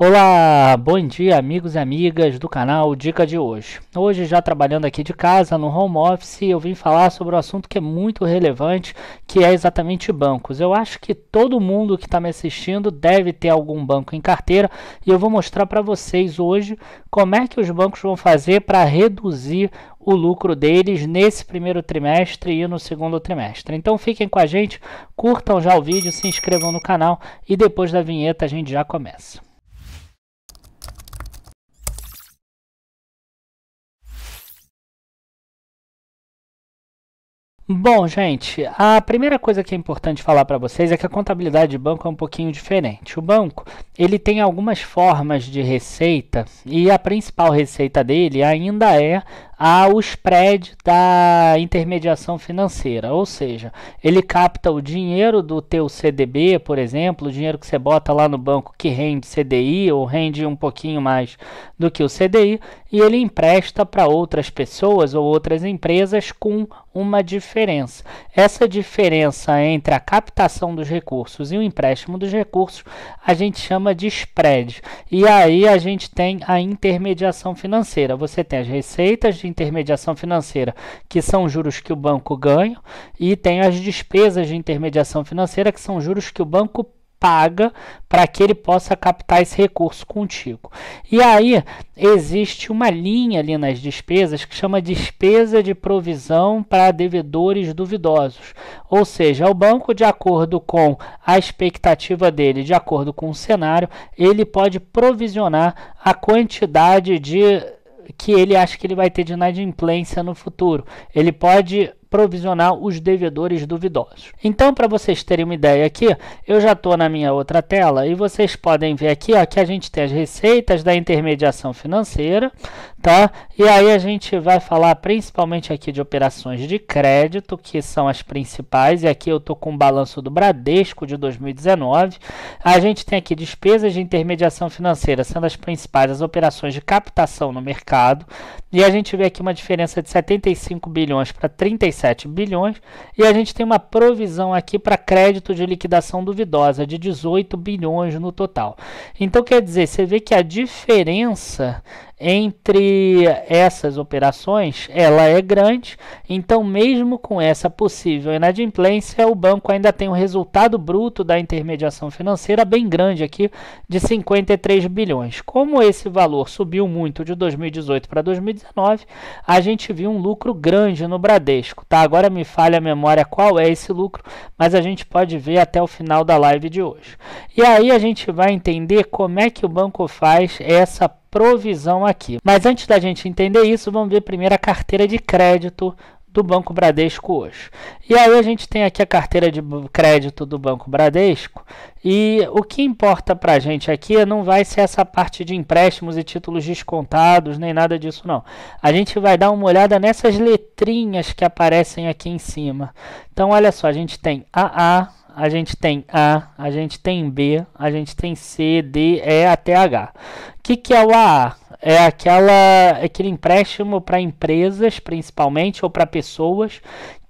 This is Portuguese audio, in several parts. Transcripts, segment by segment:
Olá, bom dia amigos e amigas do canal Dica de Hoje. Hoje já trabalhando aqui de casa no home office, eu vim falar sobre um assunto que é muito relevante, que é exatamente bancos. Eu acho que todo mundo que está me assistindo deve ter algum banco em carteira e eu vou mostrar para vocês hoje como é que os bancos vão fazer para reduzir o lucro deles nesse primeiro trimestre e no segundo trimestre. Então fiquem com a gente, curtam já o vídeo, se inscrevam no canal e depois da vinheta a gente já começa. Bom, gente, a primeira coisa que é importante falar para vocês é que a contabilidade de banco é um pouquinho diferente. O banco, ele tem algumas formas de receita e a principal receita dele ainda é ao spread da intermediação financeira, ou seja, ele capta o dinheiro do teu CDB, por exemplo, o dinheiro que você bota lá no banco que rende CDI ou rende um pouquinho mais do que o CDI, e ele empresta para outras pessoas ou outras empresas com uma diferença. Essa diferença entre a captação dos recursos e o empréstimo dos recursos, a gente chama de spread. E aí a gente tem a intermediação financeira. Você tem as receitas de de intermediação financeira, que são juros que o banco ganha, e tem as despesas de intermediação financeira, que são juros que o banco paga para que ele possa captar esse recurso contigo. E aí existe uma linha ali nas despesas que chama despesa de provisão para devedores duvidosos. Ou seja, o banco, de acordo com a expectativa dele, de acordo com o cenário, ele pode provisionar a quantidade de que ele acha que ele vai ter de inadimplência no futuro. Ele pode provisional os devedores duvidosos. Então, para vocês terem uma ideia aqui, eu já estou na minha outra tela e vocês podem ver aqui ó, que a gente tem as receitas da intermediação financeira, tá? E aí a gente vai falar principalmente aqui de operações de crédito, que são as principais, e aqui eu estou com o balanço do Bradesco de 2019. A gente tem aqui despesas de intermediação financeira, sendo as principais as operações de captação no mercado, e a gente vê aqui uma diferença de 75 bilhões para 35 37 bilhões e a gente tem uma provisão aqui para crédito de liquidação duvidosa de 18 bilhões no total. Então quer dizer, você vê que a diferença entre essas operações, ela é grande, então, mesmo com essa possível inadimplência, o banco ainda tem um resultado bruto da intermediação financeira bem grande aqui, de 53 bilhões. Como esse valor subiu muito de 2018 para 2019, a gente viu um lucro grande no Bradesco. Tá? Agora me falha a memória qual é esse lucro, mas a gente pode ver até o final da live de hoje. E aí a gente vai entender como é que o banco faz essa provisão aqui. Mas antes da gente entender isso, vamos ver primeiro a carteira de crédito do Banco Bradesco hoje. E aí a gente tem aqui a carteira de crédito do Banco Bradesco e o que importa para a gente aqui não vai ser essa parte de empréstimos e títulos descontados, nem nada disso não. A gente vai dar uma olhada nessas letrinhas que aparecem aqui em cima. Então olha só, a gente tem AA, a gente tem A, a gente tem B, a gente tem C, D, E até H. O que, que é o AA? É aquela, é aquele empréstimo para empresas, principalmente, ou para pessoas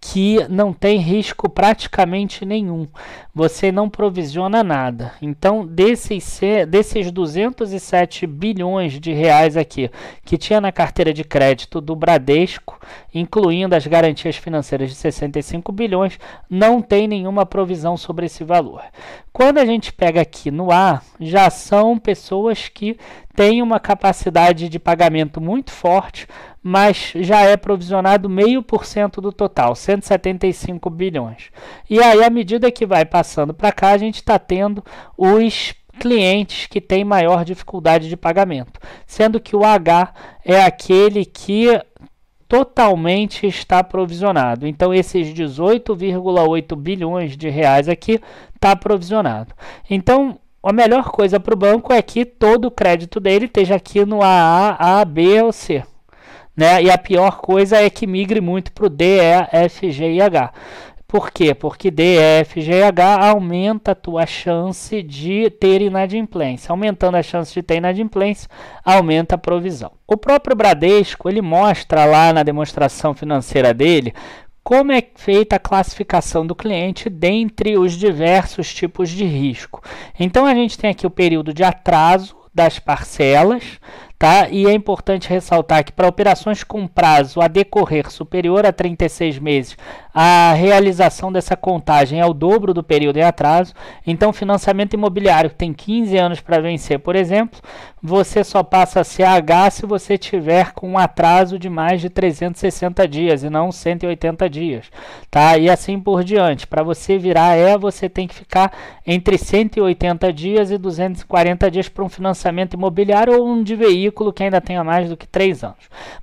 que não tem risco praticamente nenhum. Você não provisiona nada. Então, desses, desses 207 bilhões de reais aqui que tinha na carteira de crédito do Bradesco, incluindo as garantias financeiras de 65 bilhões, não tem nenhuma provisão sobre esse valor. Quando a gente pega aqui no A, já são pessoas que têm uma capacidade de pagamento muito forte, mas já é provisionado meio por cento do total, 175 bilhões. E aí, à medida que vai passando para cá, a gente está tendo os clientes que têm maior dificuldade de pagamento, sendo que o H é aquele que totalmente está provisionado. Então esses 18,8 bilhões de reais aqui está provisionado. Então a melhor coisa para o banco é que todo o crédito dele esteja aqui no AA, A, B ou C. Né? E a pior coisa é que migre muito para o D, E, F, G e H. Por quê? Porque DFGH aumenta a tua chance de ter inadimplência. Aumentando a chance de ter inadimplência, aumenta a provisão. O próprio Bradesco, ele mostra lá na demonstração financeira dele como é feita a classificação do cliente dentre os diversos tipos de risco. Então a gente tem aqui o período de atraso das parcelas, Tá? E é importante ressaltar que para operações com prazo a decorrer superior a 36 meses, a realização dessa contagem é o dobro do período em atraso. Então, financiamento imobiliário que tem 15 anos para vencer, por exemplo, você só passa a ser H se você tiver com um atraso de mais de 360 dias e não 180 dias, tá? E assim por diante. Para você virar E, você tem que ficar entre 180 dias e 240 dias para um financiamento imobiliário ou um de veículo Veículo que ainda tenha mais do que três anos.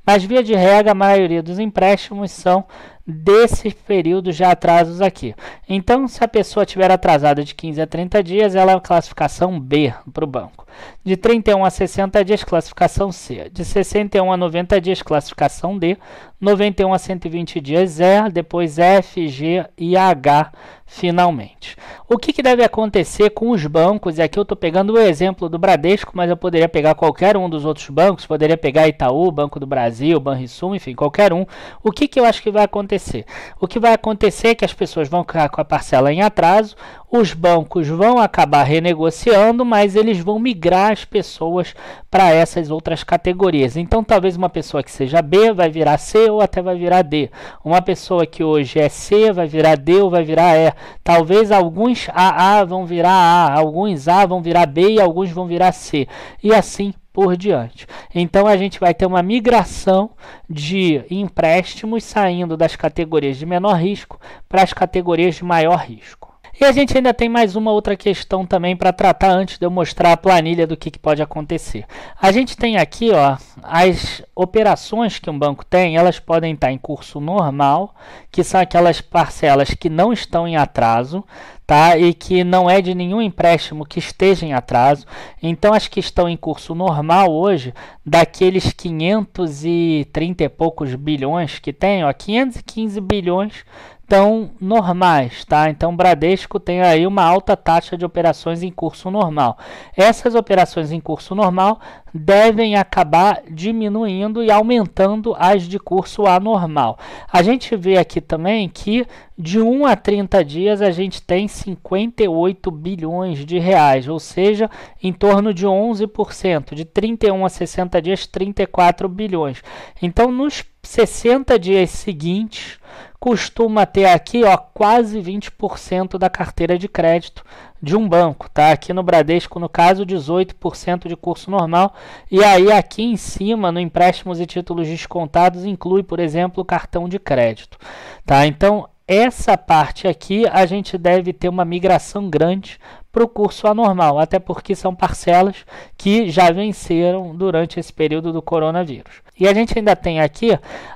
Mas, via de regra, a maioria dos empréstimos são desse período de atrasos aqui. Então, se a pessoa tiver atrasada de 15 a 30 dias, ela é classificação B para o banco. De 31 a 60 dias, classificação C. De 61 a 90 dias, classificação D. 91 a 120 dias, E. Depois F, G e H, finalmente. O que, que deve acontecer com os bancos? E aqui eu estou pegando o exemplo do Bradesco, mas eu poderia pegar qualquer um dos outros bancos, poderia pegar Itaú, Banco do Brasil, Banrisul, enfim, qualquer um. O que, que eu acho que vai acontecer? acontecer? O que vai acontecer é que as pessoas vão ficar com a parcela em atraso, os bancos vão acabar renegociando, mas eles vão migrar as pessoas para essas outras categorias. Então, talvez uma pessoa que seja B vai virar C ou até vai virar D. Uma pessoa que hoje é C vai virar D ou vai virar E. Talvez alguns AA vão virar A, alguns A vão virar B e alguns vão virar C. E assim por diante. Então a gente vai ter uma migração de empréstimos saindo das categorias de menor risco para as categorias de maior risco. E a gente ainda tem mais uma outra questão também para tratar antes de eu mostrar a planilha do que, que, pode acontecer. A gente tem aqui ó, as operações que um banco tem, elas podem estar em curso normal, que são aquelas parcelas que não estão em atraso, tá? E que não é de nenhum empréstimo que esteja em atraso. Então, as que estão em curso normal hoje, daqueles 530 e poucos bilhões que tem, ó, 515 bilhões tão normais, tá? Então, Bradesco tem aí uma alta taxa de operações em curso normal. Essas operações em curso normal devem acabar diminuindo e aumentando as de curso anormal. A gente vê aqui também que de 1 a 30 dias a gente tem 58 bilhões de reais, ou seja, em torno de 11%, de 31 a 60 dias 34 bilhões. Então, nos 60 dias seguintes, costuma ter aqui ó, quase 20% da carteira de crédito de um banco. Tá? Aqui no Bradesco, no caso, 18% de curso normal. E aí aqui em cima, no empréstimos e títulos descontados, inclui, por exemplo, o cartão de crédito. Tá? Então, essa parte aqui a gente deve ter uma migração grande para o curso anormal, até porque são parcelas que já venceram durante esse período do coronavírus. E a gente ainda tem aqui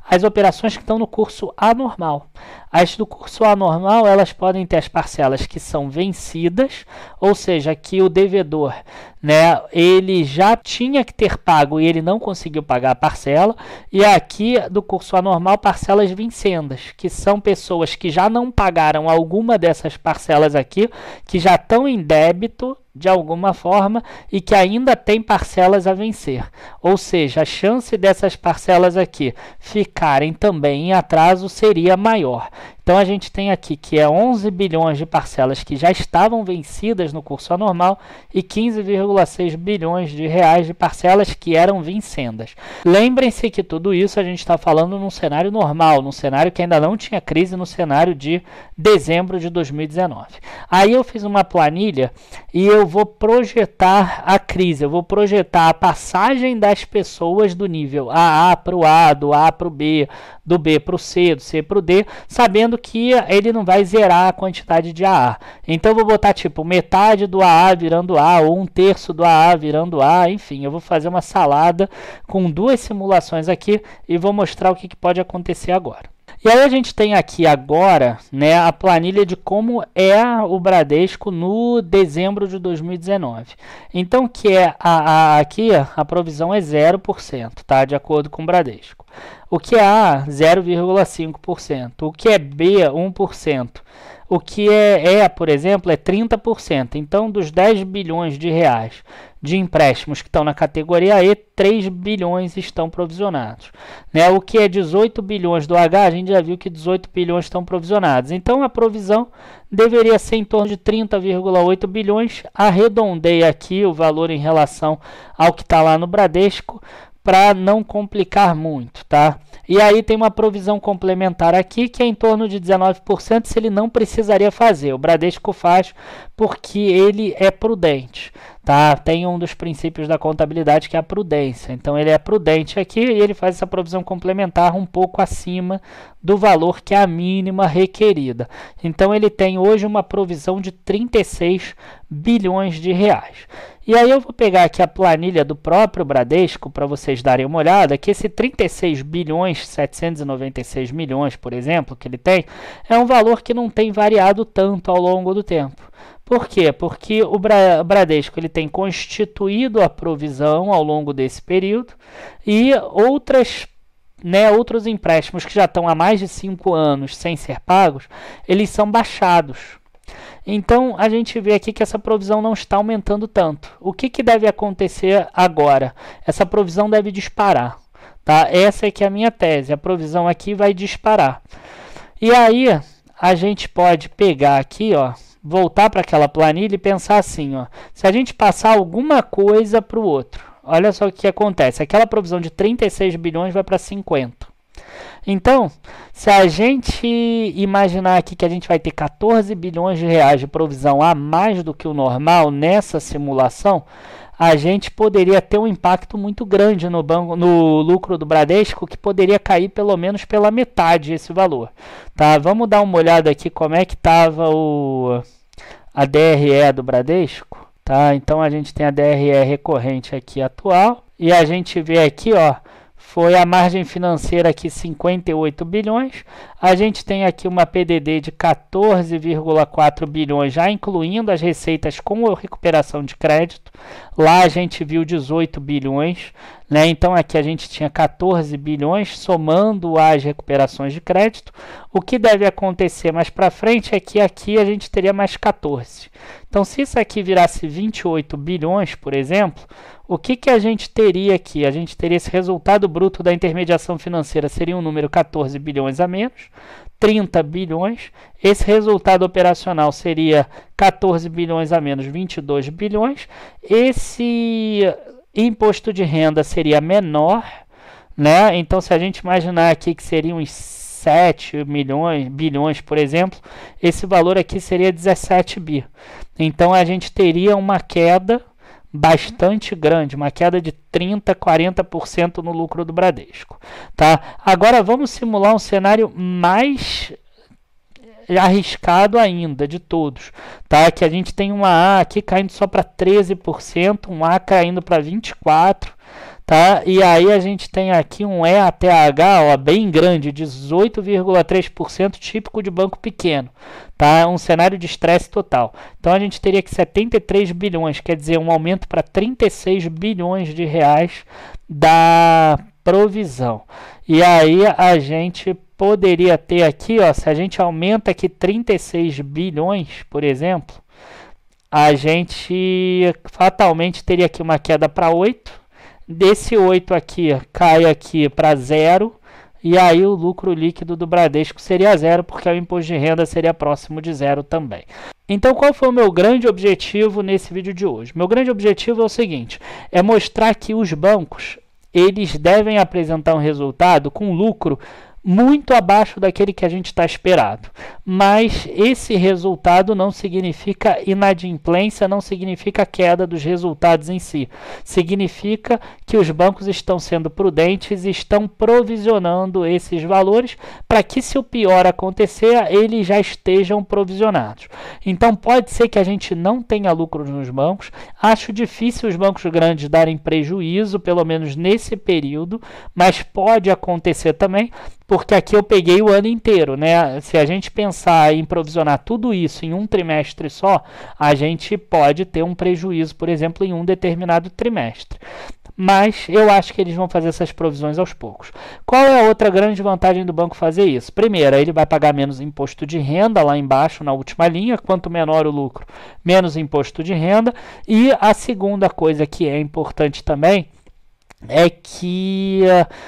as operações que estão no curso anormal. As do curso anormal, elas podem ter as parcelas que são vencidas, ou seja, que o devedor, né, ele já tinha que ter pago e ele não conseguiu pagar a parcela, e aqui do curso anormal, parcelas vincendas, que são pessoas que já não pagaram alguma dessas parcelas aqui, que já estão em débito de alguma forma e que ainda tem parcelas a vencer. Ou seja, a chance dessas parcelas aqui ficarem também em atraso seria maior. Então a gente tem aqui que é 11 bilhões de parcelas que já estavam vencidas no curso anormal e 15,6 bilhões de reais de parcelas que eram vincendas. Lembrem-se que tudo isso a gente está falando num cenário normal, num cenário que ainda não tinha crise, no cenário de dezembro de 2019. Aí eu fiz uma planilha e eu vou projetar a crise, eu vou projetar a passagem das pessoas do nível AA para o A, do A para o B, do B para o C, do C para o D, sabendo que ele não vai zerar a quantidade de AA. Então eu vou botar tipo metade do AA virando A, ou um terço do AA virando A, enfim, eu vou fazer uma salada com duas simulações aqui e vou mostrar o que, que pode acontecer agora. E aí a gente tem aqui agora né, a planilha de como é o Bradesco no dezembro de 2019. Então, que é a, a, aqui a provisão é 0%, tá? De acordo com o Bradesco. O que é A, 0,5%. O que é B, 1%. O que é E, por exemplo, é 30%. Então, dos 10 bilhões de reais de empréstimos que estão na categoria E, 3 bilhões estão provisionados. Né? O que é 18 bilhões do H, a gente já viu que 18 bilhões estão provisionados. Então a provisão deveria ser em torno de 30,8 bilhões. Arredondei aqui o valor em relação ao que está lá no Bradesco para não complicar muito, tá? E aí tem uma provisão complementar aqui que é em torno de 19%, se ele não precisaria fazer. O Bradesco faz porque ele é prudente, tá? Tem um dos princípios da contabilidade que é a prudência. Então ele é prudente aqui e ele faz essa provisão complementar um pouco acima do valor que é a mínima requerida. Então ele tem hoje uma provisão de 36 bilhões de reais. E aí eu vou pegar aqui a planilha do próprio Bradesco para vocês darem uma olhada, que esse 36 bilhões 796 milhões, por exemplo, que ele tem, é um valor que não tem variado tanto ao longo do tempo. Por quê? Porque o Bradesco ele tem constituído a provisão ao longo desse período e outras né, outros empréstimos que já estão há mais de cinco anos sem ser pagos, eles são baixados. Então a gente vê aqui que essa provisão não está aumentando tanto. O que, que deve acontecer agora? Essa provisão deve disparar. Tá? Essa é que é a minha tese. A provisão aqui vai disparar. E aí a gente pode pegar aqui, ó, voltar para aquela planilha e pensar assim, ó, se a gente passar alguma coisa para o outro, olha só o que acontece, aquela provisão de 36 bilhões vai para 50. Então, se a gente imaginar aqui que a gente vai ter 14 bilhões de reais de provisão a mais do que o normal nessa simulação, a gente poderia ter um impacto muito grande no, banco, no lucro do Bradesco, que poderia cair pelo menos pela metade esse valor. Tá? Vamos dar uma olhada aqui como é que estava a DRE do Bradesco. Tá? Então a gente tem a DRE recorrente aqui atual e a gente vê aqui, ó, foi a margem financeira aqui 58 bilhões. A gente tem aqui uma PDD de 14,4 bilhões, já incluindo as receitas com recuperação de crédito. Lá a gente viu 18 bilhões, né? Então aqui a gente tinha 14 bilhões somando as recuperações de crédito. O que deve acontecer mais para frente é que aqui a gente teria mais 14. Então, se isso aqui virasse 28 bilhões, por exemplo, o que, que a gente teria aqui? A gente teria esse resultado bruto da intermediação financeira, seria um número 14 bilhões a menos, 30 bilhões. Esse resultado operacional seria 14 bilhões a menos, 22 bilhões. Esse imposto de renda seria menor, né? Então, se a gente imaginar aqui que seria uns 7 milhões, bilhões, por exemplo, esse valor aqui seria 17 bi. Então a gente teria uma queda bastante grande, uma queda de 30, 40% no lucro do Bradesco, tá? Agora vamos simular um cenário mais arriscado ainda de todos, tá? Que a gente tem uma A aqui caindo só para 13%, um A caindo para 24, Tá? E aí a gente tem aqui um E até H ó, bem grande, 18,3% típico de banco pequeno. Tá? Um cenário de estresse total. Então a gente teria que 73 bilhões, quer dizer, um aumento para 36 bilhões de reais da provisão. E aí a gente poderia ter aqui, ó, se a gente aumenta aqui 36 bilhões, por exemplo, a gente fatalmente teria aqui uma queda para 8 desse 8 aqui cai aqui para zero e aí o lucro líquido do Bradesco seria zero porque o imposto de renda seria próximo de zero também. Então, qual foi o meu grande objetivo nesse vídeo de hoje? Meu grande objetivo é o seguinte: é mostrar que os bancos eles devem apresentar um resultado com lucro muito abaixo daquele que a gente está esperado. Mas esse resultado não significa inadimplência, não significa queda dos resultados em si. Significa que os bancos estão sendo prudentes e estão provisionando esses valores para que, se o pior acontecer, eles já estejam provisionados. Então pode ser que a gente não tenha lucros nos bancos. Acho difícil os bancos grandes darem prejuízo, pelo menos nesse período, mas pode acontecer também, porque aqui eu peguei o ano inteiro, né? Se a gente pensar em provisionar tudo isso em um trimestre só, a gente pode ter um prejuízo, por exemplo, em um determinado trimestre mas eu acho que eles vão fazer essas provisões aos poucos. Qual é a outra grande vantagem do banco fazer isso? Primeiro, ele vai pagar menos imposto de renda lá embaixo na última linha, quanto menor o lucro, menos imposto de renda. E a segunda coisa que é importante também é que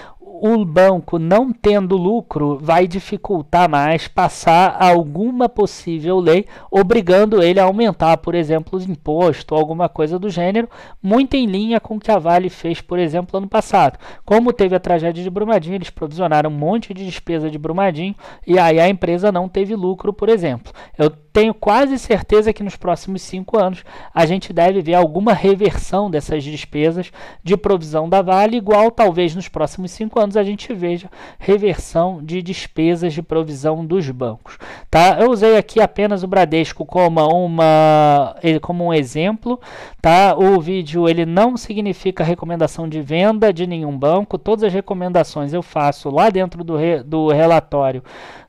uh, o banco não tendo lucro vai dificultar mais passar alguma possível lei obrigando ele a aumentar, por exemplo, os impostos, alguma coisa do gênero, muito em linha com o que a Vale fez, por exemplo, ano passado. Como teve a tragédia de Brumadinho, eles provisionaram um monte de despesa de Brumadinho e aí a empresa não teve lucro, por exemplo. Eu tenho quase certeza que nos próximos cinco anos a gente deve ver alguma reversão dessas despesas de provisão da Vale, igual talvez nos próximos cinco anos anos a gente veja reversão de despesas de provisão dos bancos. Tá? Eu usei aqui apenas o Bradesco como, uma, como um exemplo. Tá? O vídeo ele não significa recomendação de venda de nenhum banco. Todas as recomendações eu faço lá dentro do, re, do relatório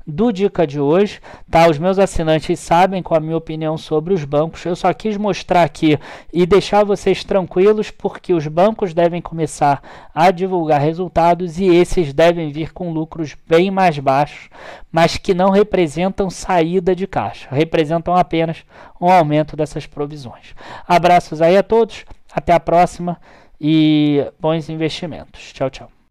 do Dica de hoje, tá? Os meus assinantes sabem qual a minha opinião sobre os bancos. Eu só quis mostrar aqui e deixar vocês tranquilos, porque os bancos devem começar a divulgar resultados e esses devem vir com lucros bem mais baixos, mas que não representam saída de caixa, representam apenas um aumento dessas provisões. Abraços aí a todos, até a próxima e bons investimentos. Tchau, tchau.